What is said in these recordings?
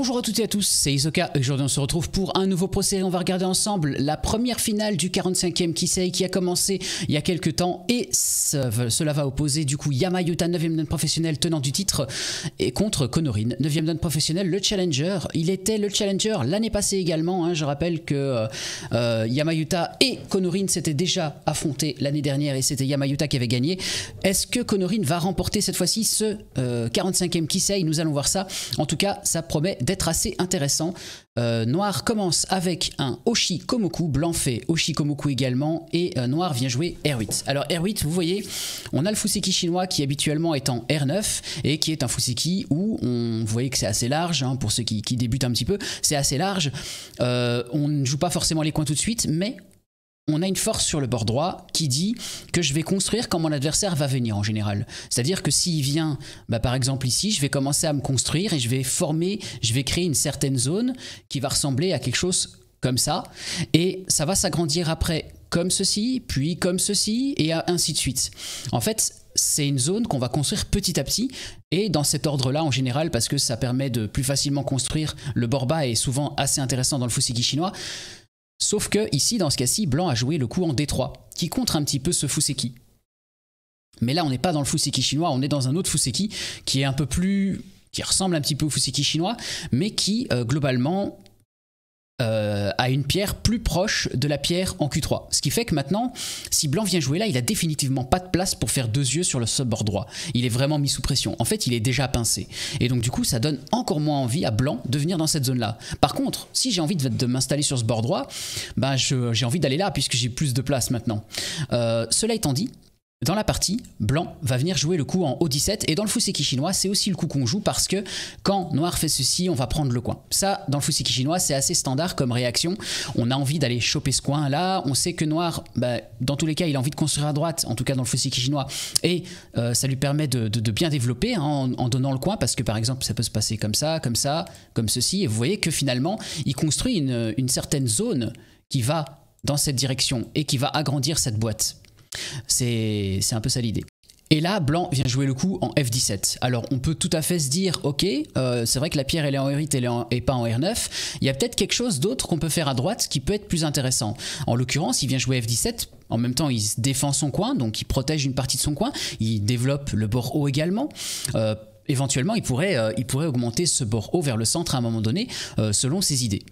Bonjour à toutes et à tous, c'est Isoka et aujourd'hui on se retrouve pour un nouveau procès. On va regarder ensemble la première finale du 45e Kisei qui a commencé il y a quelques temps et cela va opposer du coup Yamayuta, 9e donne professionnel tenant du titre, et contre Konorin, 9e donne professionnel, le challenger. Il était le challenger l'année passée également. Hein. Je rappelle que euh, euh, Yamayuta et Konorin s'étaient déjà affrontés l'année dernière et c'était Yamayuta qui avait gagné. Est-ce que Konorin va remporter cette fois-ci ce 45e euh, Kisei Nous allons voir ça. En tout cas, ça promet assez intéressant. Euh, noir commence avec un Oshi Komoku, blanc fait Oshi Komoku également, et euh, noir vient jouer R8. Alors R8, vous voyez, on a le Fuseki chinois qui habituellement est en R9, et qui est un Fuseki où, on, voyait que c'est assez large, hein, pour ceux qui, débutent un petit peu, c'est assez large, euh, on ne joue pas forcément les coins tout de suite, mais on a une force sur le bord droit qui dit que je vais construire quand mon adversaire va venir en général. C'est-à-dire que s'il vient, bah par exemple ici, je vais commencer à me construire et je vais former, je vais créer une certaine zone qui va ressembler à quelque chose comme ça. Et ça va s'agrandir après comme ceci, puis comme ceci, et ainsi de suite. En fait, c'est une zone qu'on va construire petit à petit et dans cet ordre-là en général parce que ça permet de plus facilement construire le bord bas et souvent assez intéressant dans le Fusigi chinois. Sauf que ici, dans ce cas-ci, Blanc a joué le coup en D3, qui contre un petit peu ce Fuseki. Mais là, on n'est pas dans le Fuseki chinois, on est dans un autre Fuseki qui est un peu plus qui ressemble un petit peu au Fuseki chinois, mais qui euh, globalement euh, à une pierre plus proche de la pierre en Q3. Ce qui fait que maintenant, si Blanc vient jouer là, il a définitivement pas de place pour faire deux yeux sur le sub-bord droit. Il est vraiment mis sous pression. En fait, il est déjà pincé. Et donc, du coup, ça donne encore moins envie à Blanc de venir dans cette zone-là. Par contre, si j'ai envie de, m'installer sur ce bord droit, bah, j'ai envie d'aller là puisque j'ai plus de place maintenant. Euh, cela étant dit, dans la partie, blanc va venir jouer le coup en O17 et dans le fuseki chinois, c'est aussi le coup qu'on joue parce que quand noir fait ceci, on va prendre le coin. Ça, dans le fuseki chinois, c'est assez standard comme réaction. On a envie d'aller choper ce coin là, on sait que noir, bah, dans tous les cas, il a envie de construire à droite, en tout cas dans le fuseki chinois, et euh, ça lui permet de, bien développer hein, en, donnant le coin parce que par exemple, ça peut se passer comme ça, comme ça, comme ceci, et vous voyez que finalement, il construit une certaine zone qui va dans cette direction et qui va agrandir cette boîte. C'est un peu ça l'idée. Et là, blanc vient jouer le coup en F17. Alors, on peut tout à fait se dire, ok, euh, c'est vrai que la pierre, elle est en R8 et pas en R9. Il y a peut-être quelque chose d'autre qu'on peut faire à droite qui peut être plus intéressant. En l'occurrence, il vient jouer F17. En même temps, il défend son coin, donc il protège une partie de son coin. Il développe le bord haut également. Euh, éventuellement, il pourrait, euh, il pourrait augmenter ce bord haut vers le centre à un moment donné, selon ses idées.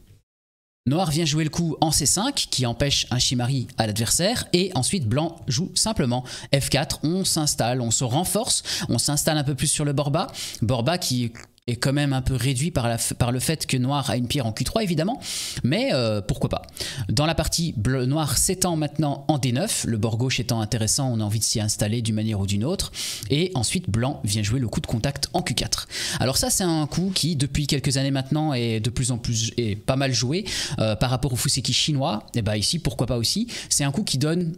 Noir vient jouer le coup en C5 qui empêche un Shimari à l'adversaire et ensuite blanc joue simplement F4, on s'installe, on se renforce, on s'installe un peu plus sur le Borba, Borba qui est quand même un peu réduit par, le fait que Noir a une pierre en Q3 évidemment, mais euh, pourquoi pas. Dans la partie bleu, Noir s'étend maintenant en D9, le bord gauche étant intéressant, on a envie de s'y installer d'une manière ou d'une autre, et ensuite Blanc vient jouer le coup de contact en Q4. Alors ça c'est un coup qui depuis quelques années maintenant est de plus en plus et pas mal joué euh, par rapport au Fuseki chinois, et eh bah ben, ici pourquoi pas aussi, c'est un coup qui donne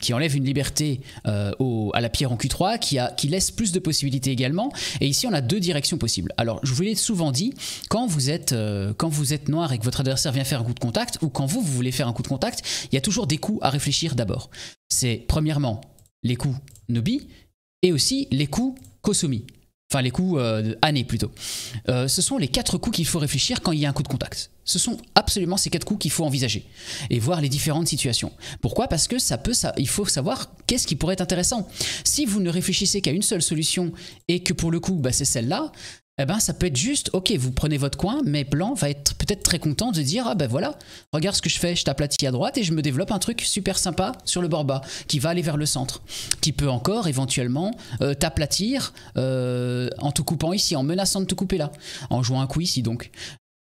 qui, enlève une liberté euh, à la pierre en Q3, qui, laisse plus de possibilités également. Et ici, on a deux directions possibles. Alors, je vous l'ai souvent dit, quand vous êtes, euh, quand vous êtes noir et que votre adversaire vient faire un coup de contact, ou quand vous, vous voulez faire un coup de contact, il y a toujours des coups à réfléchir d'abord. C'est premièrement les coups Nobi et aussi les coups Kosumi. Enfin, les coups euh, années plutôt. Euh, ce sont les quatre coups qu'il faut réfléchir quand il y a un coup de contact. Ce sont absolument ces quatre coups qu'il faut envisager et voir les différentes situations. Pourquoi Parce que ça peut, ça, il faut savoir qu'est-ce qui pourrait être intéressant. Si vous ne réfléchissez qu'à une seule solution et que pour le coup, bah, c'est celle-là, eh ben ça peut être juste, ok, vous prenez votre coin, mais Blanc va être peut-être très content de dire, ah ben voilà, regarde ce que je fais, je t'aplatis à droite et je me développe un truc super sympa sur le bord bas, qui va aller vers le centre, qui peut encore éventuellement euh, t'aplatir euh, en tout coupant ici, en menaçant de te couper là, en jouant un coup ici donc.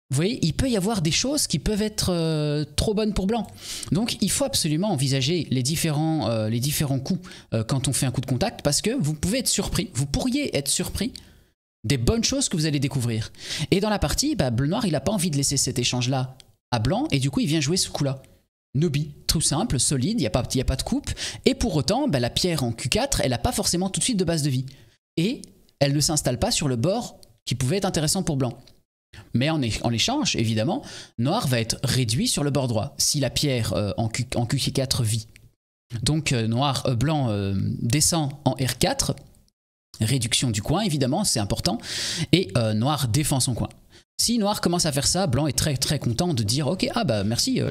Vous voyez, il peut y avoir des choses qui peuvent être euh, trop bonnes pour blanc. Donc il faut absolument envisager les différents, les différents coups quand on fait un coup de contact parce que vous pouvez être surpris, vous pourriez être surpris des bonnes choses que vous allez découvrir. Et dans la partie, bah, bleu noir, il n'a pas envie de laisser cet échange-là à blanc, et du coup, il vient jouer ce coup-là. Nobi, tout simple, solide, il n'y a, pas, a pas de coupe, et pour autant, bah, la pierre en Q4, elle n'a pas forcément tout de suite de base de vie. Et elle ne s'installe pas sur le bord qui pouvait être intéressant pour blanc. Mais en, échange, évidemment, noir va être réduit sur le bord droit, si la pierre euh, en, Q, 4 vit. Donc euh, noir, euh, blanc descend en R4, Réduction du coin, évidemment, c'est important. Et euh, noir défend son coin. Si noir commence à faire ça, blanc est très très content de dire ok, ah bah merci, euh,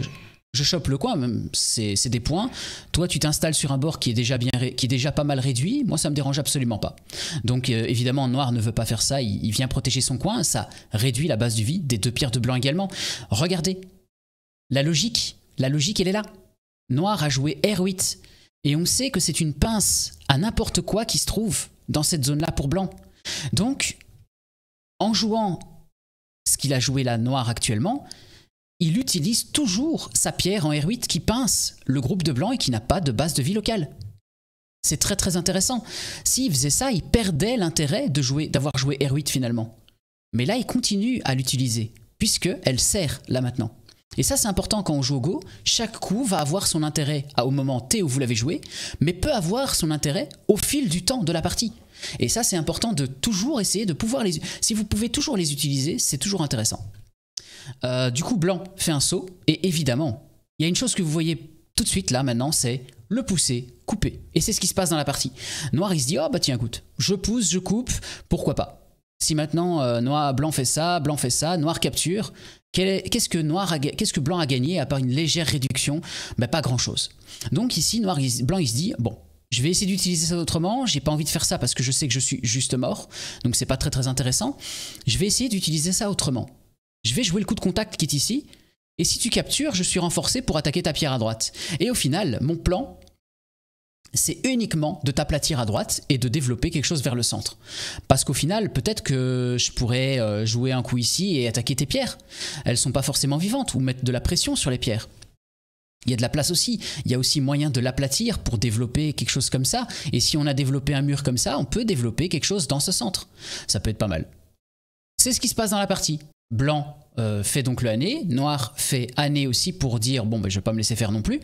je chope le coin, c'est des points. Toi, tu t'installes sur un bord qui est déjà bien, qui est déjà pas mal réduit. Moi, ça me dérange absolument pas. Donc, euh, évidemment, noir ne veut pas faire ça. Il, vient protéger son coin. Ça réduit la base du vide des deux pierres de blanc également. Regardez, la logique, la logique, elle est là. Noir a joué R8 et on sait que c'est une pince à n'importe quoi qui se trouve dans cette zone-là pour blanc. Donc, en jouant ce qu'il a joué là noir actuellement, il utilise toujours sa pierre en R8 qui pince le groupe de blanc et qui n'a pas de base de vie locale. C'est très très intéressant. S'il faisait ça, il perdait l'intérêt de jouer, d'avoir joué R8 finalement. Mais là, il continue à l'utiliser, puisque elle sert là maintenant. Et ça, c'est important quand on joue au Go. Chaque coup va avoir son intérêt au moment T où vous l'avez joué, mais peut avoir son intérêt au fil du temps de la partie. Et ça, c'est important de toujours essayer de pouvoir les... Si vous pouvez toujours les utiliser, c'est toujours intéressant. Euh, du coup, blanc fait un saut, et évidemment, il y a une chose que vous voyez tout de suite là maintenant, c'est le pousser, couper. Et c'est ce qui se passe dans la partie. Noir, il se dit, oh bah tiens, écoute, je pousse, je coupe, pourquoi pas si maintenant euh, noir, blanc fait ça, blanc fait ça, noir capture, Qu'est-ce que, noir qu'est-ce que blanc a gagné à part une légère réduction Mais ben, Pas grand-chose. Donc ici, noir, blanc, il se dit, bon, je vais essayer d'utiliser ça autrement, j'ai pas envie de faire ça parce que je sais que je suis juste mort, donc c'est pas très très intéressant. Je vais essayer d'utiliser ça autrement. Je vais jouer le coup de contact qui est ici, et si tu captures, je suis renforcé pour attaquer ta pierre à droite. Et au final, mon plan, c'est uniquement de t'aplatir à droite et de développer quelque chose vers le centre. Parce qu'au final, peut-être que je pourrais euh, jouer un coup ici et attaquer tes pierres. Elles sont pas forcément vivantes ou mettre de la pression sur les pierres. Il y a de la place aussi. Il y a aussi moyen de l'aplatir pour développer quelque chose comme ça. Et si on a développé un mur comme ça, on peut développer quelque chose dans ce centre. Ça peut être pas mal. C'est ce qui se passe dans la partie. Blanc euh, fait donc le année, noir fait année aussi pour dire bon ben je vais pas me laisser faire non plus,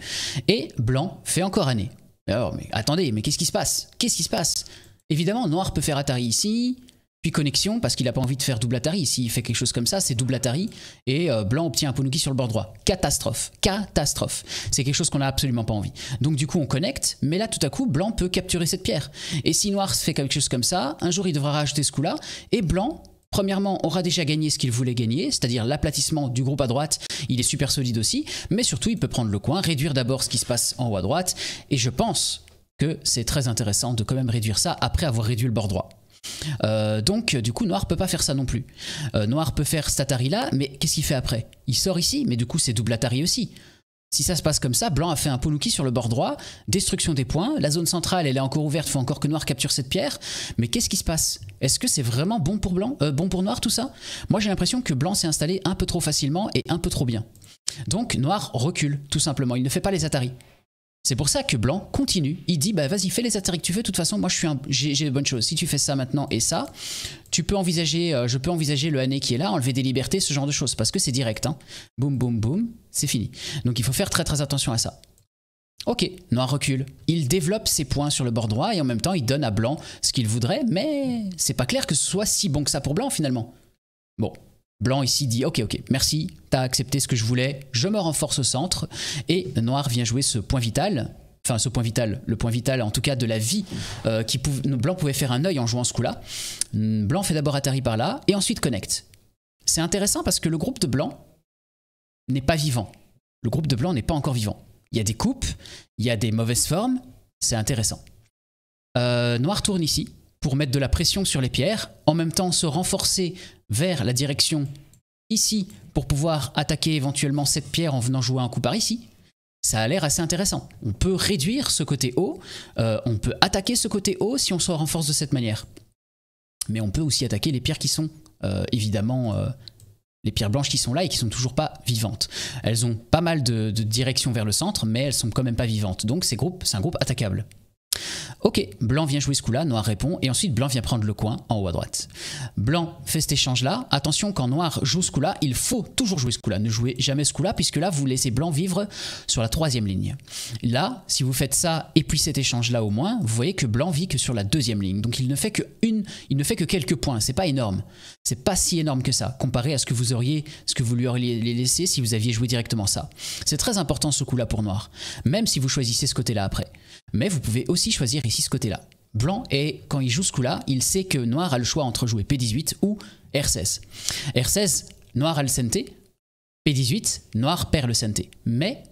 et blanc fait encore année. Mais ah alors, mais attendez, mais qu'est-ce qui se passe Qu'est-ce qui se passe Évidemment, Noir peut faire Atari ici, puis connexion, parce qu'il n'a pas envie de faire double Atari. S'il fait quelque chose comme ça, c'est double Atari, et euh, Blanc obtient un Ponuki sur le bord droit. Catastrophe, catastrophe. C'est quelque chose qu'on n'a absolument pas envie. Donc du coup, on connecte, mais là, tout à coup, Blanc peut capturer cette pierre. Et si Noir fait quelque chose comme ça, un jour, il devra rajouter ce coup-là, et Blanc Premièrement, aura déjà gagné ce qu'il voulait gagner, c'est-à-dire l'aplatissement du groupe à droite. Il est super solide aussi, mais surtout, il peut prendre le coin, réduire d'abord ce qui se passe en haut à droite. Et je pense que c'est très intéressant de quand même réduire ça après avoir réduit le bord droit. Euh, donc du coup Noir peut pas faire ça non plus. Euh, Noir peut faire cet Atari là, mais qu'est-ce qu'il fait après Il sort ici, mais du coup c'est double Atari aussi. Si ça se passe comme ça, Blanc a fait un Poluki sur le bord droit, destruction des points, la zone centrale elle est encore ouverte, faut encore que Noir capture cette pierre, mais qu'est-ce qui se passe Est-ce que c'est vraiment bon pour Blanc, euh, bon pour Noir tout ça Moi j'ai l'impression que Blanc s'est installé un peu trop facilement et un peu trop bien. Donc Noir recule, tout simplement, il ne fait pas les Atari. C'est pour ça que Blanc continue. Il dit bah vas-y fais les ataris que tu veux. De toute façon moi je suis un... j'ai de bonnes choses. Si tu fais ça maintenant et ça, tu peux envisager, euh, je peux envisager le année qui est là, enlever des libertés, ce genre de choses, parce que c'est direct. Hein. Boum, boum, boum, c'est fini. Donc il faut faire très très attention à ça. Ok, noir recule. Il développe ses points sur le bord droit et en même temps il donne à blanc ce qu'il voudrait, mais c'est pas clair que ce soit si bon que ça pour blanc finalement. Bon, Blanc ici dit ok ok merci, t'as accepté ce que je voulais, je me renforce au centre et Noir vient jouer ce point vital enfin ce point vital, le point vital en tout cas de la vie, euh, qui Blanc pouvait faire un œil en jouant ce coup-là. Mm, blanc fait d'abord Atari par là, et ensuite connecte. C'est intéressant parce que le groupe de Blanc n'est pas vivant. Le groupe de Blanc n'est pas encore vivant. Il y a des coupes, il y a des mauvaises formes, c'est intéressant. Euh, Noir tourne ici pour mettre de la pression sur les pierres, en même temps se renforcer vers la direction ici pour pouvoir attaquer éventuellement cette pierre en venant jouer un coup par ici ça a l'air assez intéressant. On peut réduire ce côté haut, euh, on peut attaquer ce côté haut si on se renforce de cette manière. Mais on peut aussi attaquer les pierres qui sont euh, évidemment euh, les pierres blanches qui sont là et qui sont toujours pas vivantes. Elles ont pas mal de, direction vers le centre, mais elles sont quand même pas vivantes. Donc c'est un groupe attaquable. Ok, blanc vient jouer ce coup-là, noir répond, et ensuite blanc vient prendre le coin en haut à droite. Blanc fait cet échange-là. Attention, quand noir joue ce coup-là, il faut toujours jouer ce coup-là. Ne jouez jamais ce coup-là, puisque là, vous laissez blanc vivre sur la troisième ligne. Là, si vous faites ça, et puis cet échange-là au moins, vous voyez que blanc vit que sur la deuxième ligne. Donc il ne fait que il ne fait que quelques points. C'est pas énorme. C'est pas si énorme que ça, comparé à ce que vous auriez, ce que vous lui auriez laissé si vous aviez joué directement ça. C'est très important ce coup-là pour noir, même si vous choisissez ce côté-là après. Mais vous pouvez aussi choisir ici ce côté-là. Blanc, et quand il joue ce coup-là, il sait que Noir a le choix entre jouer P18 ou R16. R16, Noir a le sente. P18, Noir perd le sente. Mais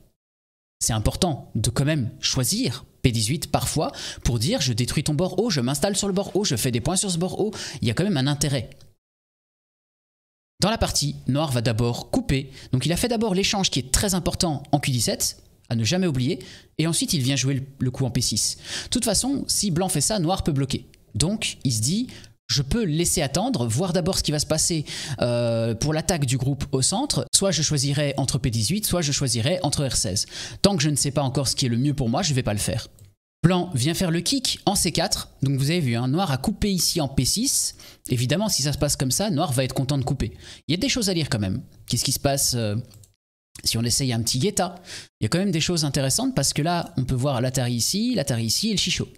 c'est important de quand même choisir P18 parfois pour dire je détruis ton bord haut, je m'installe sur le bord haut, je fais des points sur ce bord haut. Il y a quand même un intérêt. Dans la partie, Noir va d'abord couper. Donc il a fait d'abord l'échange qui est très important en Q17 à ne jamais oublier, et ensuite il vient jouer le coup en P6. De toute façon, si blanc fait ça, noir peut bloquer. Donc il se dit, je peux laisser attendre, voir d'abord ce qui va se passer euh, pour l'attaque du groupe au centre. Soit je choisirai entre P18, soit je choisirai entre R16. Tant que je ne sais pas encore ce qui est le mieux pour moi, je ne vais pas le faire. Blanc vient faire le kick en C4, donc vous avez vu, hein, Noir a coupé ici en P6. Évidemment, si ça se passe comme ça, Noir va être content de couper. Il y a des choses à lire quand même. Qu'est-ce qui se passe euh, si on essaye un petit guetta, il y a quand même des choses intéressantes parce que là, on peut voir l'Atari ici, l'Atari ici et le Chichot.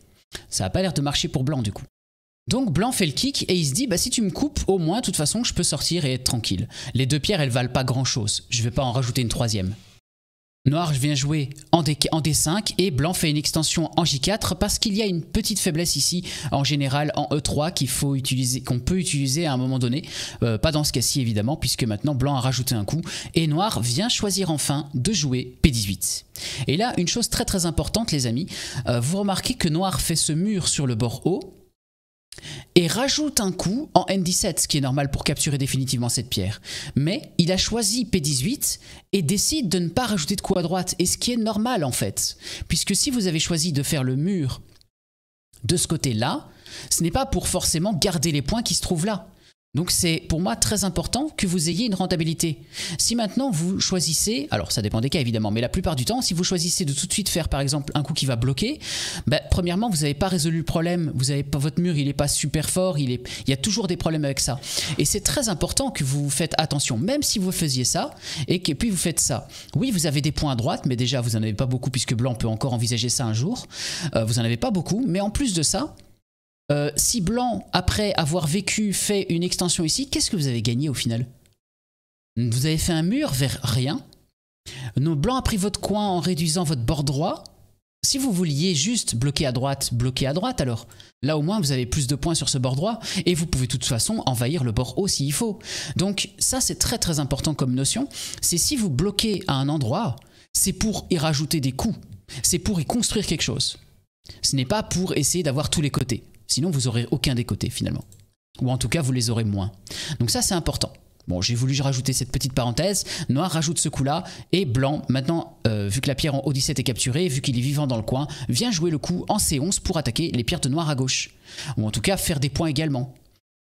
Ça n'a pas l'air de marcher pour Blanc du coup. Donc Blanc fait le kick et il se dit bah si tu me coupes au moins de toute façon je peux sortir et être tranquille. Les deux pierres elles valent pas grand chose. Je vais pas en rajouter une troisième. Noir vient jouer en, D, 5 et blanc fait une extension en J4 parce qu'il y a une petite faiblesse ici en général en E3 qu'il faut utiliser, qu'on peut utiliser à un moment donné. Euh, pas dans ce cas-ci évidemment puisque maintenant blanc a rajouté un coup et noir vient choisir enfin de jouer P18. Et là une chose très très importante les amis, euh, vous remarquez que noir fait ce mur sur le bord haut et rajoute un coup en N17, ce qui est normal pour capturer définitivement cette pierre. Mais il a choisi P18 et décide de ne pas rajouter de coup à droite, et ce qui est normal en fait. Puisque si vous avez choisi de faire le mur de ce côté-là, ce n'est pas pour forcément garder les points qui se trouvent là. Donc c'est pour moi très important que vous ayez une rentabilité. Si maintenant vous choisissez, alors ça dépend des cas évidemment, mais la plupart du temps, si vous choisissez de tout de suite faire par exemple un coup qui va bloquer, ben, premièrement vous n'avez pas résolu le problème, vous pas, votre mur il n'est pas super fort, il, est, il y a toujours des problèmes avec ça. Et c'est très important que vous faites attention, même si vous faisiez ça et que puis vous faites ça. Oui, vous avez des points à droite, mais déjà vous n'en avez pas beaucoup puisque blanc peut encore envisager ça un jour. Euh, vous n'en avez pas beaucoup, mais en plus de ça, euh, si Blanc, après avoir vécu, fait une extension ici, qu'est-ce que vous avez gagné au final Vous avez fait un mur vers rien. Non, Blanc a pris votre coin en réduisant votre bord droit. Si vous vouliez juste bloquer à droite, bloquer à droite alors. Là au moins vous avez plus de points sur ce bord droit et vous pouvez de toute façon envahir le bord haut s'il faut. Donc ça c'est très très important comme notion. C'est si vous bloquez à un endroit, c'est pour y rajouter des coups. C'est pour y construire quelque chose. Ce n'est pas pour essayer d'avoir tous les côtés. Sinon, vous aurez aucun des côtés finalement. Ou en tout cas, vous les aurez moins. Donc ça, c'est important. Bon, j'ai voulu rajouter cette petite parenthèse. Noir rajoute ce coup-là et blanc, maintenant, euh, vu que la pierre en o 17 est capturée, vu qu'il est vivant dans le coin, vient jouer le coup en C11 pour attaquer les pierres de noir à gauche. Ou en tout cas, faire des points également.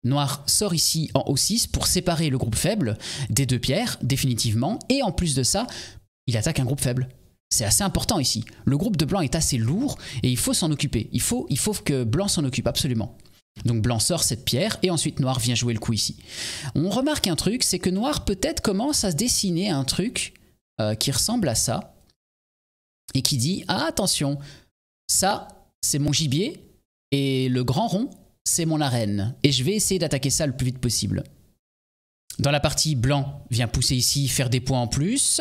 Noir sort ici en O6 pour séparer le groupe faible des deux pierres définitivement et en plus de ça, il attaque un groupe faible. C'est assez important ici. Le groupe de Blanc est assez lourd et il faut s'en occuper. Il faut, que Blanc s'en occupe absolument. Donc blanc sort cette pierre et ensuite noir vient jouer le coup ici. On remarque un truc, c'est que noir peut-être commence à se dessiner un truc euh, qui ressemble à ça et qui dit ah attention, ça c'est mon gibier et le grand rond c'est mon arène et je vais essayer d'attaquer ça le plus vite possible. Dans la partie blanc vient pousser ici faire des points en plus.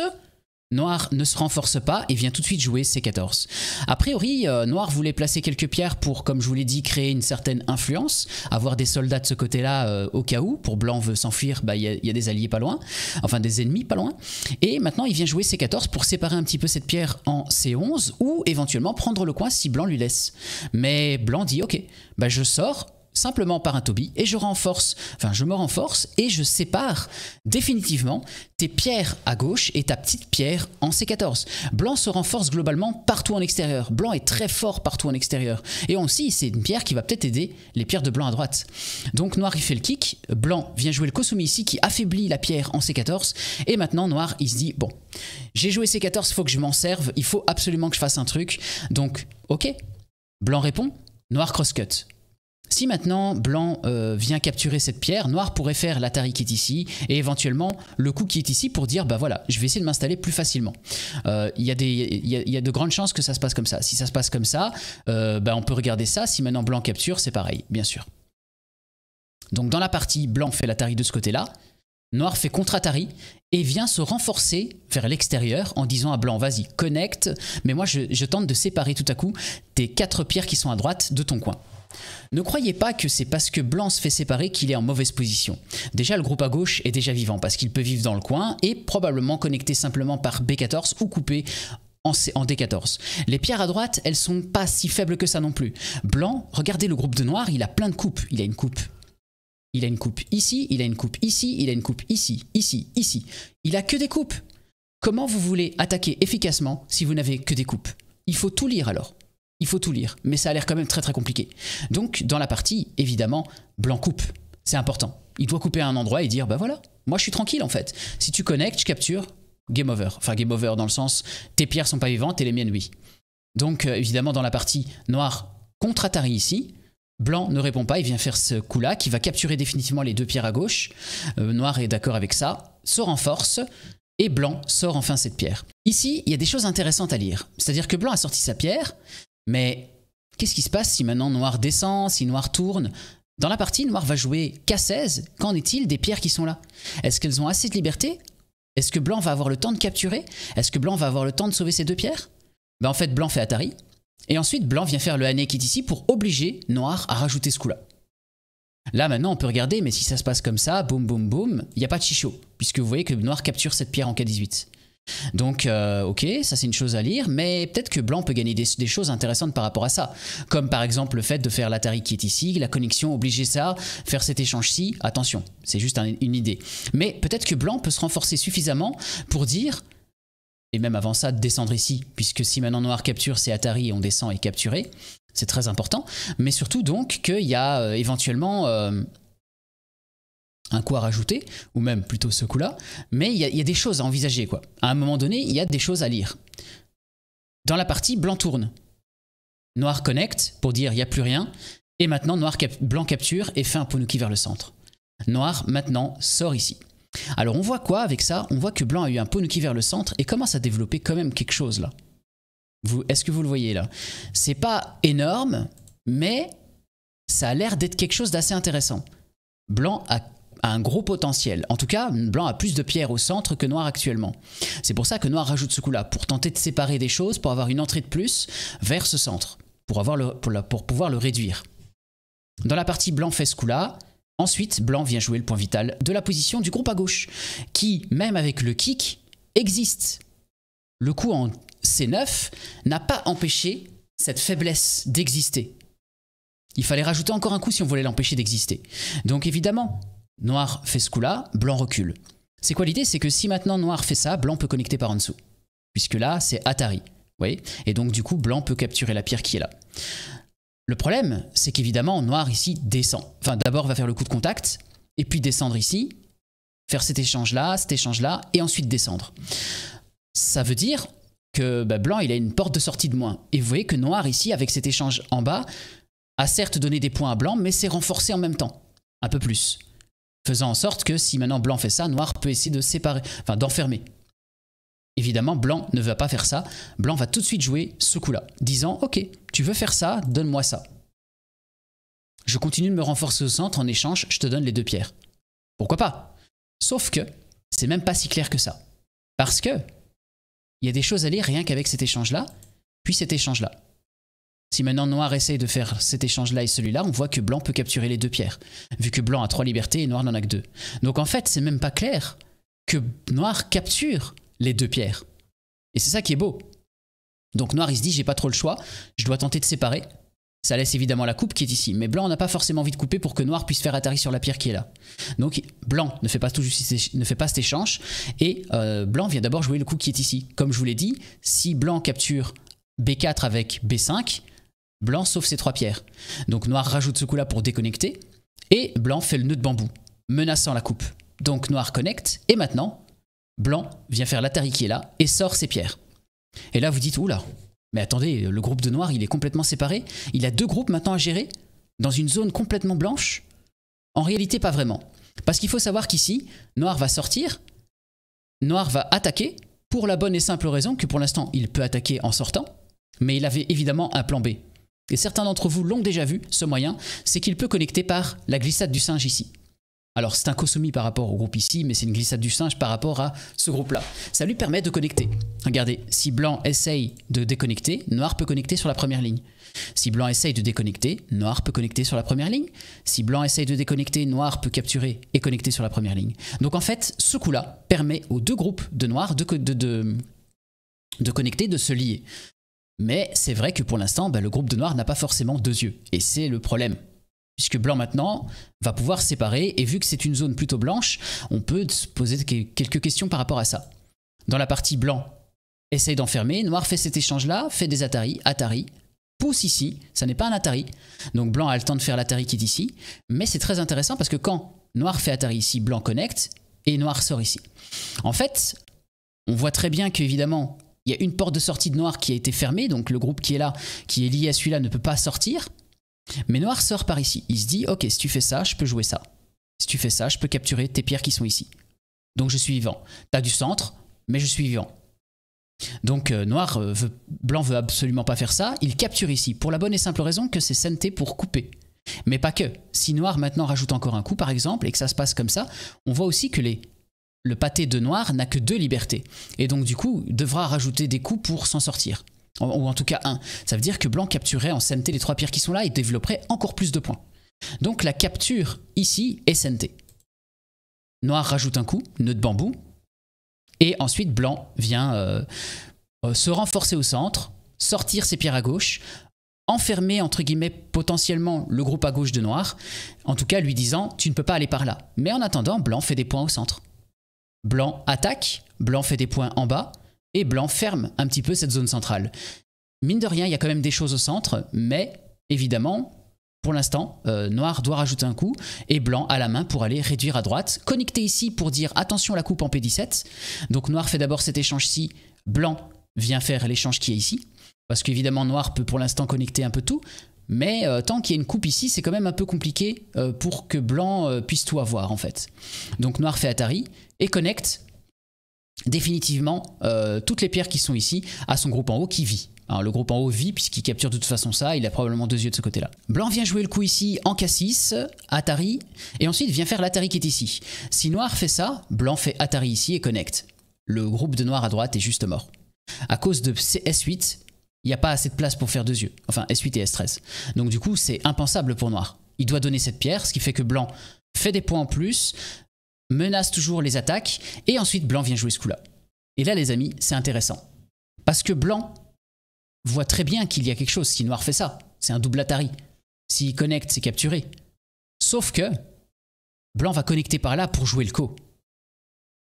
Noir ne se renforce pas et vient tout de suite jouer C14. A priori, euh, Noir voulait placer quelques pierres pour, comme je vous l'ai dit, créer une certaine influence, avoir des soldats de ce côté-là euh, au cas où, pour Blanc veut s'enfuir, bah, il y, a des alliés pas loin, enfin des ennemis pas loin. Et maintenant, il vient jouer C14 pour séparer un petit peu cette pierre en C11 ou éventuellement prendre le coin si Blanc lui laisse. Mais Blanc dit, ok, bah, je sors, simplement par un Toby et je renforce, enfin je me renforce et je sépare définitivement tes pierres à gauche et ta petite pierre en C14. Blanc se renforce globalement partout en extérieur. Blanc est très fort partout en extérieur. Et aussi, c'est une pierre qui va peut-être aider les pierres de blanc à droite. Donc noir, il fait le kick. Blanc vient jouer le Kosumi ici qui affaiblit la pierre en C14. Et maintenant, noir, il se dit, bon, j'ai joué C14, il faut que je m'en serve. Il faut absolument que je fasse un truc. Donc, ok. Blanc répond, noir crosscut. Si maintenant blanc euh, vient capturer cette pierre, noir pourrait faire l'Atari qui est ici et éventuellement le coup qui est ici pour dire bah voilà, je vais essayer de m'installer plus facilement. Euh, il y, a, de grandes chances que ça se passe comme ça. Si ça se passe comme ça, euh, bah on peut regarder ça. Si maintenant blanc capture, c'est pareil, bien sûr. Donc dans la partie, blanc fait l'Atari de ce côté-là, noir fait contre-Atari et vient se renforcer vers l'extérieur en disant à blanc vas-y, connecte, mais moi je tente de séparer tout à coup tes quatre pierres qui sont à droite de ton coin. Ne croyez pas que c'est parce que Blanc se fait séparer qu'il est en mauvaise position. Déjà, le groupe à gauche est déjà vivant parce qu'il peut vivre dans le coin et probablement connecté simplement par B14 ou coupé en D14. Les pierres à droite, elles sont pas si faibles que ça non plus. Blanc, regardez le groupe de noir, il a plein de coupes. Il a une coupe il a une coupe ici, il a une coupe ici, il a une coupe ici, ici, ici. Il a que des coupes. Comment vous voulez attaquer efficacement si vous n'avez que des coupes Il faut tout lire alors il faut tout lire, mais ça a l'air quand même très très compliqué. Donc dans la partie, évidemment, blanc coupe, c'est important. Il doit couper à un endroit et dire, bah voilà, moi je suis tranquille en fait. Si tu connectes, je capture, game over. Enfin game over dans le sens, tes pierres sont pas vivantes et les miennes oui. Donc euh, évidemment dans la partie noire contre Atari ici, Blanc ne répond pas, il vient faire ce coup-là qui va capturer définitivement les deux pierres à gauche. Euh, noir est d'accord avec ça, se renforce et Blanc sort enfin cette pierre. Ici, il y a des choses intéressantes à lire. C'est-à-dire que Blanc a sorti sa pierre, mais qu'est-ce qui se passe si maintenant Noir descend, si Noir tourne Dans la partie, Noir va jouer K16. Qu'en est-il des pierres qui sont là Est-ce qu'elles ont assez de liberté Est-ce que Blanc va avoir le temps de capturer Est-ce que Blanc va avoir le temps de sauver ces deux pierres ben En fait, Blanc fait Atari. Et ensuite, Blanc vient faire le Hané qui est ici pour obliger Noir à rajouter ce coup-là. Là maintenant on peut regarder, mais si ça se passe comme ça, boum boum boum, il n'y a pas de chichot, puisque vous voyez que Noir capture cette pierre en K18. Donc, euh, ok, ça c'est une chose à lire, mais peut-être que Blanc peut gagner des, choses intéressantes par rapport à ça. Comme par exemple le fait de faire l'Atari qui est ici, la connexion, obliger ça, faire cet échange-ci. Attention, c'est juste une idée. Mais peut-être que Blanc peut se renforcer suffisamment pour dire, et même avant ça, de descendre ici, puisque si maintenant Noir capture, c'est Atari et on descend et capturé. C'est très important. Mais surtout donc qu'il y a euh, éventuellement... Euh, un coup à rajouter, ou même plutôt ce coup-là, mais il y, a des choses à envisager. Quoi. À un moment donné, il y a des choses à lire. Dans la partie, blanc tourne. Noir connecte pour dire il n'y a plus rien. Et maintenant, noir blanc capture et fait un Ponuki vers le centre. Noir, maintenant, sort ici. Alors on voit quoi avec ça On voit que blanc a eu un Ponuki vers le centre et commence à développer quand même quelque chose là. Est-ce que vous le voyez là C'est pas énorme, mais ça a l'air d'être quelque chose d'assez intéressant. Blanc a a un gros potentiel. En tout cas, blanc a plus de pierres au centre que noir actuellement. C'est pour ça que noir rajoute ce coup-là, pour tenter de séparer des choses, pour avoir une entrée de plus vers ce centre, pour, pour, pour pouvoir le réduire. Dans la partie blanc fait ce coup-là, ensuite blanc vient jouer le point vital de la position du groupe à gauche, qui, même avec le kick, existe. Le coup en C9 n'a pas empêché cette faiblesse d'exister. Il fallait rajouter encore un coup si on voulait l'empêcher d'exister. Donc évidemment, Noir fait ce coup-là, blanc recule. C'est quoi l'idée C'est que si maintenant noir fait ça, blanc peut connecter par en dessous. Puisque là, c'est Atari. Vous Et donc du coup, blanc peut capturer la pierre qui est là. Le problème, c'est qu'évidemment, noir ici descend. Enfin, d'abord va faire le coup de contact, et puis descendre ici, faire cet échange-là, cet échange-là, et ensuite descendre. Ça veut dire que bah, blanc, il a une porte de sortie de moins. Et vous voyez que noir ici, avec cet échange en bas, a certes donné des points à blanc, mais s'est renforcé en même temps, un peu plus faisant en sorte que si maintenant blanc fait ça, noir peut essayer de séparer, enfin d'enfermer. Évidemment, blanc ne va pas faire ça. Blanc va tout de suite jouer ce coup-là, disant Ok, tu veux faire ça, donne-moi ça. Je continue de me renforcer au centre, en échange, je te donne les deux pierres. Pourquoi pas Sauf que c'est même pas si clair que ça. Parce que il y a des choses à lire rien qu'avec cet échange-là, puis cet échange-là. Si maintenant Noir essaye de faire cet échange-là et celui-là, on voit que Blanc peut capturer les deux pierres, vu que Blanc a trois libertés et Noir n'en a que deux. Donc en fait, c'est même pas clair que Noir capture les deux pierres. Et c'est ça qui est beau. Donc Noir, il se dit, j'ai pas trop le choix, je dois tenter de séparer. Ça laisse évidemment la coupe qui est ici. Mais Blanc n'a pas forcément envie de couper pour que Noir puisse faire atterrir sur la pierre qui est là. Donc Blanc ne fait pas, tout ne fait pas cet échange. Et euh, Blanc vient d'abord jouer le coup qui est ici. Comme je vous l'ai dit, si Blanc capture B4 avec B5, Blanc sauf ses trois pierres. Donc noir rajoute ce coup-là pour déconnecter, et blanc fait le nœud de bambou, menaçant la coupe. Donc noir connecte, et maintenant, blanc vient faire l'atari qui est là, et sort ses pierres. Et là vous dites, oula, mais attendez, le groupe de noir il est complètement séparé, il a deux groupes maintenant à gérer, dans une zone complètement blanche En réalité pas vraiment. Parce qu'il faut savoir qu'ici, noir va sortir, noir va attaquer, pour la bonne et simple raison que pour l'instant il peut attaquer en sortant, mais il avait évidemment un plan B et certains d'entre vous l'ont déjà vu, ce moyen, c'est qu'il peut connecter par la glissade du singe ici. Alors c'est un Kosomi par rapport au groupe ici, mais c'est une glissade du singe par rapport à ce groupe-là. Ça lui permet de connecter. Regardez, si blanc essaye de déconnecter, noir peut connecter sur la première ligne. Si blanc essaye de déconnecter, noir peut connecter sur la première ligne. Si blanc essaye de déconnecter, noir peut capturer et connecter sur la première ligne. Donc en fait, ce coup-là permet aux deux groupes de noir de, de, de connecter, de se lier. Mais c'est vrai que pour l'instant, bah, le groupe de noir n'a pas forcément deux yeux. Et c'est le problème. Puisque blanc maintenant va pouvoir séparer, et vu que c'est une zone plutôt blanche, on peut se poser quelques questions par rapport à ça. Dans la partie blanc, essaye d'enfermer, noir fait cet échange-là, fait des Atari, Atari, pousse ici, ça n'est pas un Atari. Donc blanc a le temps de faire l'Atari qui est ici, mais c'est très intéressant parce que quand noir fait Atari ici, blanc connecte, et noir sort ici. En fait, on voit très bien qu'évidemment, il y a une porte de sortie de Noir qui a été fermée, donc le groupe qui est là, qui est lié à celui-là, ne peut pas sortir. Mais Noir sort par ici. Il se dit, ok, si tu fais ça, je peux jouer ça. Si tu fais ça, je peux capturer tes pierres qui sont ici. Donc je suis vivant. T'as du centre, mais je suis vivant. Donc euh, Noir, euh, veut, Blanc veut absolument pas faire ça. Il capture ici, pour la bonne et simple raison que c'est sainteté pour couper. Mais pas que. Si Noir maintenant rajoute encore un coup, par exemple, et que ça se passe comme ça, on voit aussi que les le pâté de noir n'a que deux libertés, et donc du coup devra rajouter des coups pour s'en sortir. Ou en tout cas un. Ça veut dire que blanc capturerait en T les trois pierres qui sont là et développerait encore plus de points. Donc la capture ici est sente. Noir rajoute un coup, nœud de bambou, et ensuite blanc vient euh, euh, se renforcer au centre, sortir ses pierres à gauche, enfermer entre guillemets potentiellement le groupe à gauche de noir, en tout cas lui disant tu ne peux pas aller par là. Mais en attendant, blanc fait des points au centre blanc attaque, blanc fait des points en bas, et blanc ferme un petit peu cette zone centrale. Mine de rien, il y a quand même des choses au centre, mais évidemment, pour l'instant, euh, noir doit rajouter un coup et blanc à la main pour aller réduire à droite. Connecté ici pour dire attention la coupe en P17. Donc noir fait d'abord cet échange-ci, blanc vient faire l'échange qui est ici. Parce qu'évidemment, noir peut pour l'instant connecter un peu tout, mais euh, tant qu'il y a une coupe ici, c'est quand même un peu compliqué euh, pour que blanc puisse tout avoir en fait. Donc noir fait Atari, et connecte définitivement euh, toutes les pierres qui sont ici à son groupe en haut qui vit. Alors, le groupe en haut vit puisqu'il capture de toute façon ça, il a probablement deux yeux de ce côté-là. Blanc vient jouer le coup ici en K6, Atari, et ensuite vient faire l'Atari qui est ici. Si Noir fait ça, Blanc fait Atari ici et connecte. Le groupe de Noir à droite est juste mort. À cause de S8, il n'y a pas assez de place pour faire deux yeux. Enfin, S8 et S13. Donc du coup, c'est impensable pour Noir. Il doit donner cette pierre, ce qui fait que Blanc fait des points en plus, menace toujours les attaques, et ensuite Blanc vient jouer ce coup-là. Et là, les amis, c'est intéressant. Parce que Blanc voit très bien qu'il y a quelque chose si Noir fait ça. C'est un double Atari. S'il connecte, c'est capturé. Sauf que Blanc va connecter par là pour jouer le co.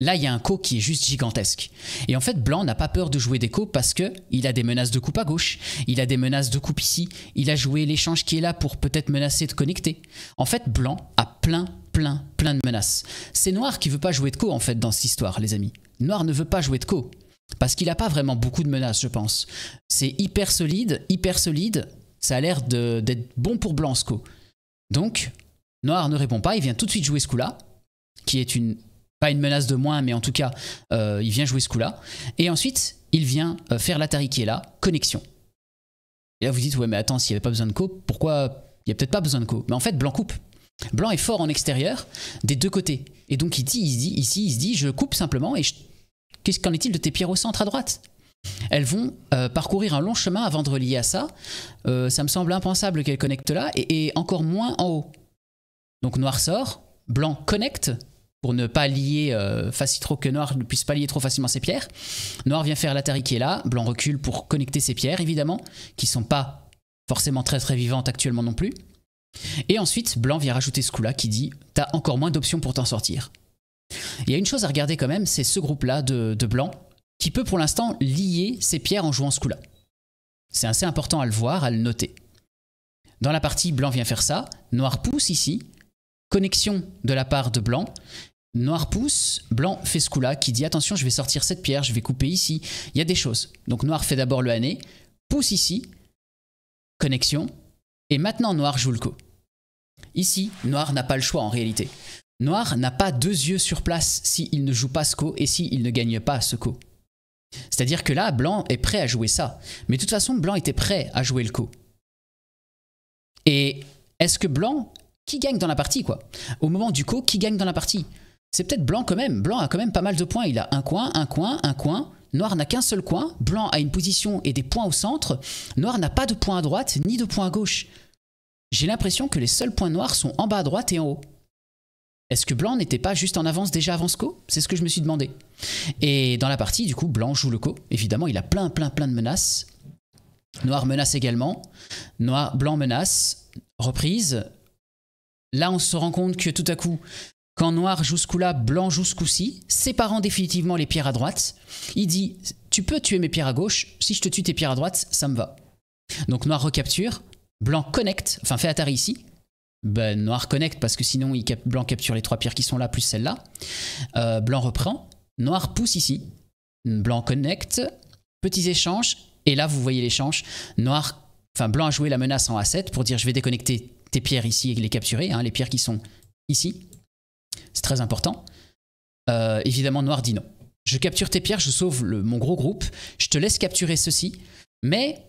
Là, il y a un co qui est juste gigantesque. Et en fait, Blanc n'a pas peur de jouer des co parce qu'il a des menaces de coupe à gauche, il a des menaces de coupe ici, il a joué l'échange qui est là pour peut-être menacer de connecter. En fait, Blanc a plein plein, plein de menaces. C'est Noir qui veut pas jouer de co en fait dans cette histoire, les amis. Noir ne veut pas jouer de co. Parce qu'il n'a pas vraiment beaucoup de menaces, je pense. C'est hyper solide, hyper solide. Ça a l'air d'être bon pour blanc, ce co. Donc, Noir ne répond pas. Il vient tout de suite jouer ce coup-là, qui est une pas une menace de moins, mais en tout cas, euh, il vient jouer ce coup-là. Et ensuite, il vient euh, faire l'Atari qui est là, connexion. Et là, vous dites, ouais, mais attends, s'il n'y avait pas besoin de co, pourquoi il n'y a peut-être pas besoin de co Mais en fait, blanc coupe. Blanc est fort en extérieur, des deux côtés. Et donc il dit, dit ici, il se dit, je coupe simplement et qu'est-ce qu'en est-il de tes pierres au centre à droite Elles vont euh, parcourir un long chemin avant de relier à ça. Euh, ça me semble impensable qu'elles connectent là et, encore moins en haut. Donc noir sort, blanc connecte pour ne pas lier euh, facile trop que noir ne puisse pas lier trop facilement ses pierres. Noir vient faire l'atari qui est là, blanc recule pour connecter ses pierres évidemment qui sont pas forcément très très vivantes actuellement non plus. Et ensuite, Blanc vient rajouter ce coup-là qui dit T'as encore moins d'options pour t'en sortir. Il y a une chose à regarder quand même, c'est ce groupe-là de, Blanc qui peut pour l'instant lier ces pierres en jouant ce coup-là. C'est assez important à le voir, à le noter. Dans la partie, Blanc vient faire ça, Noir pousse ici, connexion de la part de Blanc, Noir pousse, blanc fait ce coup-là qui dit attention, je vais sortir cette pierre, je vais couper ici. Il y a des choses. Donc noir fait d'abord le année, pousse ici, connexion, et maintenant, Noir joue le coup. Ici, Noir n'a pas le choix en réalité. Noir n'a pas deux yeux sur place s'il ne joue pas ce co et s'il ne gagne pas ce co. C'est-à-dire que là, Blanc est prêt à jouer ça. Mais de toute façon, Blanc était prêt à jouer le co. Et est-ce que Blanc, qui gagne dans la partie quoi Au moment du co, qui gagne dans la partie C'est peut-être Blanc quand même. Blanc a quand même pas mal de points. Il a un coin, un coin, un coin. Noir n'a qu'un seul coin, blanc a une position et des points au centre, noir n'a pas de point à droite ni de point à gauche. J'ai l'impression que les seuls points noirs sont en bas à droite et en haut. Est-ce que blanc n'était pas juste en avance déjà avant co C'est ce que je me suis demandé. Et dans la partie, du coup, blanc joue le co. Évidemment, il a plein, plein, plein de menaces. Noir menace également. Noir, blanc menace. Reprise. Là, on se rend compte que tout à coup, quand noir coup là blanc coup ci séparant définitivement les pierres à droite, il dit Tu peux tuer mes pierres à gauche, si je te tue tes pierres à droite, ça me va. Donc noir recapture, blanc connecte, enfin fait Atari ici. Ben, noir connecte parce que sinon il blanc capture les trois pierres qui sont là plus celle-là. Euh, blanc reprend, noir pousse ici. Blanc connecte, petits échanges, et là vous voyez l'échange. Noir, enfin blanc a joué la menace en A7 pour dire je vais déconnecter tes pierres ici et les capturer, hein, les pierres qui sont ici. C'est très important. Euh, évidemment, Noir dit non. Je capture tes pierres, je sauve mon gros groupe, je te laisse capturer ceci, mais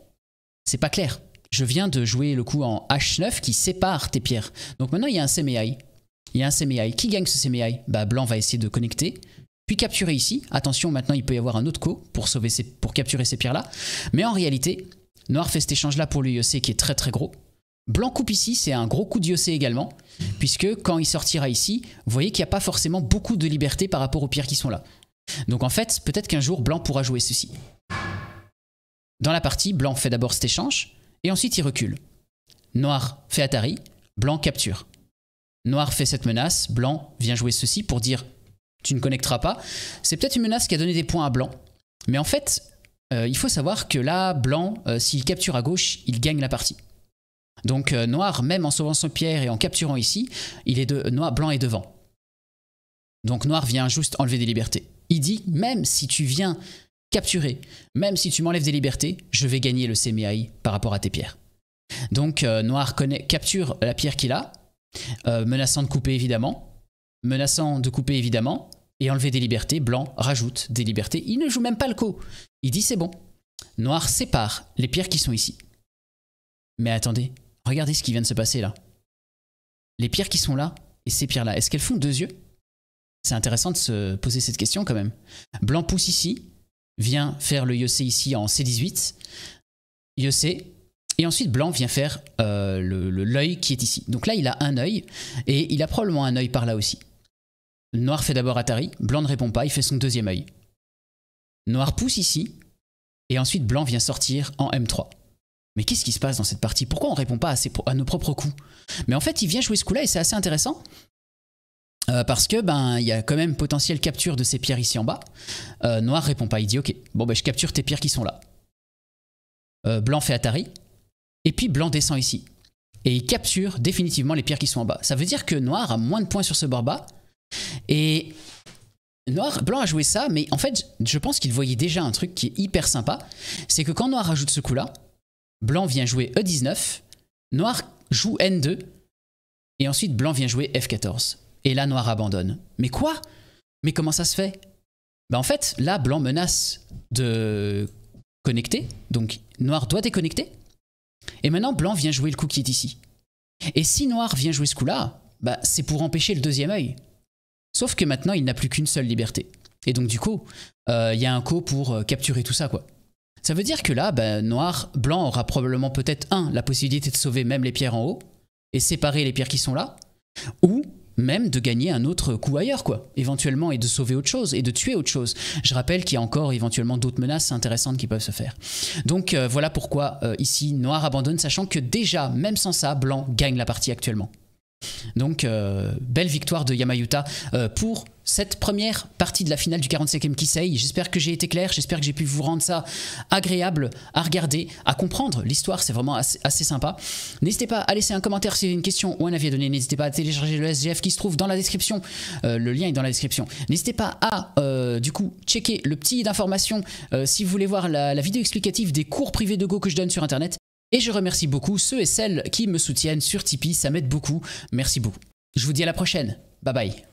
c'est pas clair. Je viens de jouer le coup en H9 qui sépare tes pierres. Donc maintenant, il y a un CMI. Il y a un CMI. Qui gagne ce CMI Bah, Blanc va essayer de connecter, puis capturer ici. Attention, maintenant, il peut y avoir un autre coup pour, sauver pour capturer ces pierres-là. Mais en réalité, Noir fait cet échange-là pour l'UEC qui est très très gros. Blanc coupe ici, c'est un gros coup de également, puisque quand il sortira ici, vous voyez qu'il n'y a pas forcément beaucoup de liberté par rapport aux pierres qui sont là. Donc en fait, peut-être qu'un jour, Blanc pourra jouer ceci. Dans la partie, Blanc fait d'abord cet échange, et ensuite il recule. Noir fait Atari, Blanc capture. Noir fait cette menace, Blanc vient jouer ceci pour dire « tu ne connecteras pas ». C'est peut-être une menace qui a donné des points à Blanc, mais en fait, euh, il faut savoir que là, Blanc, euh, s'il capture à gauche, il gagne la partie. Donc euh, noir, même en sauvant son pierre et en capturant ici, il est de noir, blanc est devant. Donc noir vient juste enlever des libertés. Il dit, même si tu viens capturer, même si tu m'enlèves des libertés, je vais gagner le CMI par rapport à tes pierres. Donc euh, noir connaît, capture la pierre qu'il a, euh, menaçant de couper évidemment, menaçant de couper évidemment, et enlever des libertés, blanc rajoute des libertés. Il ne joue même pas le coup. Il dit c'est bon. Noir sépare les pierres qui sont ici. Mais attendez, regardez ce qui vient de se passer là. Les pierres qui sont là et ces pierres-là, est-ce qu'elles font deux yeux C'est intéressant de se poser cette question quand même. Blanc pousse ici, vient faire le Yossé ici en C18. Yossé, et ensuite, blanc vient faire euh, l'œil qui est ici. Donc là, il a un œil, et il a probablement un œil par là aussi. Noir fait d'abord Atari, blanc ne répond pas, il fait son deuxième œil. Noir pousse ici, et ensuite blanc vient sortir en M3 mais qu'est-ce qui se passe dans cette partie Pourquoi on répond pas à, nos propres coups Mais en fait, il vient jouer ce coup-là et c'est assez intéressant. Euh, parce que ben il y a quand même potentiel capture de ces pierres ici en bas. Euh, noir répond pas, il dit ok, bon ben je capture tes pierres qui sont là. Euh, blanc fait Atari. Et puis blanc descend ici. Et il capture définitivement les pierres qui sont en bas. Ça veut dire que noir a moins de points sur ce bord bas. Et Noir, Blanc a joué ça, mais en fait, je pense qu'il voyait déjà un truc qui est hyper sympa. C'est que quand Noir rajoute ce coup-là, Blanc vient jouer E19, Noir joue N2, et ensuite Blanc vient jouer F14. Et là, Noir abandonne. Mais quoi Mais comment ça se fait bah En fait, là, Blanc menace de connecter, donc Noir doit déconnecter. Et maintenant, Blanc vient jouer le coup qui est ici. Et si Noir vient jouer ce coup-là, bah, c'est pour empêcher le deuxième œil. Sauf que maintenant, il n'a plus qu'une seule liberté. Et donc, du coup, euh, il y a un coup pour euh, capturer tout ça, quoi. Ça veut dire que là, ben, noir, blanc aura probablement peut-être, un, la possibilité de sauver même les pierres en haut, et séparer les pierres qui sont là, ou même de gagner un autre coup ailleurs, quoi, éventuellement, et de sauver autre chose, et de tuer autre chose. Je rappelle qu'il y a encore éventuellement d'autres menaces intéressantes qui peuvent se faire. Donc euh, voilà pourquoi euh, ici, Noir abandonne, sachant que déjà, même sans ça, Blanc gagne la partie actuellement. Donc, euh, belle victoire de Yamayuta pour cette première partie de la finale du 45e Kisei. J'espère que j'ai été clair, j'espère que j'ai pu vous rendre ça agréable à regarder, à comprendre. L'histoire, c'est vraiment assez, sympa. N'hésitez pas à laisser un commentaire si vous avez une question ou un avis à donner. N'hésitez pas à télécharger le SGF qui se trouve dans la description. Euh, le lien est dans la description. N'hésitez pas à, euh, du coup, checker le petit d'information euh, si vous voulez voir la, la vidéo explicative des cours privés de Go que je donne sur Internet. Et je remercie beaucoup ceux et celles qui me soutiennent sur Tipeee, ça m'aide beaucoup. Merci beaucoup. Je vous dis à la prochaine. Bye bye.